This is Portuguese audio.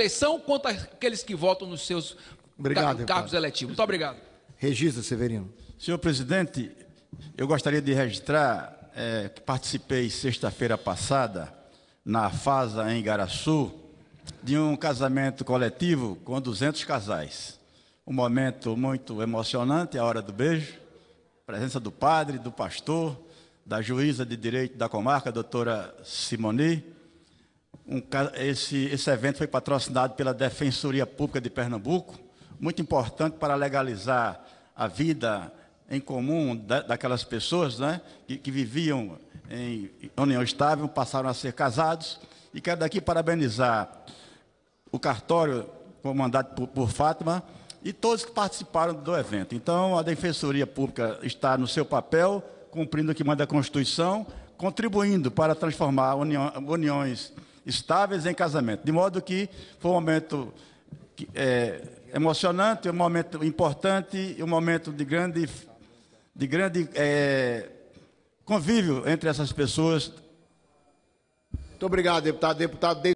eleição quanto aqueles que votam nos seus obrigado, cargos eletivos. Muito obrigado. Registra, Severino. Senhor presidente, eu gostaria de registrar é, que participei sexta-feira passada na FASA em Garaçu de um casamento coletivo com 200 casais. Um momento muito emocionante, a hora do beijo, presença do padre, do pastor, da juíza de direito da comarca, doutora Simoni, um, esse, esse evento foi patrocinado pela Defensoria Pública de Pernambuco, muito importante para legalizar a vida em comum da, daquelas pessoas né, que, que viviam em união estável, passaram a ser casados. E quero daqui parabenizar o cartório comandado por, por Fátima e todos que participaram do evento. Então, a Defensoria Pública está no seu papel, cumprindo o que manda a Constituição, contribuindo para transformar união, uniões estáveis em casamento. De modo que foi um momento é, emocionante, um momento importante, um momento de grande, de grande é, convívio entre essas pessoas. Muito obrigado, deputado. Deputado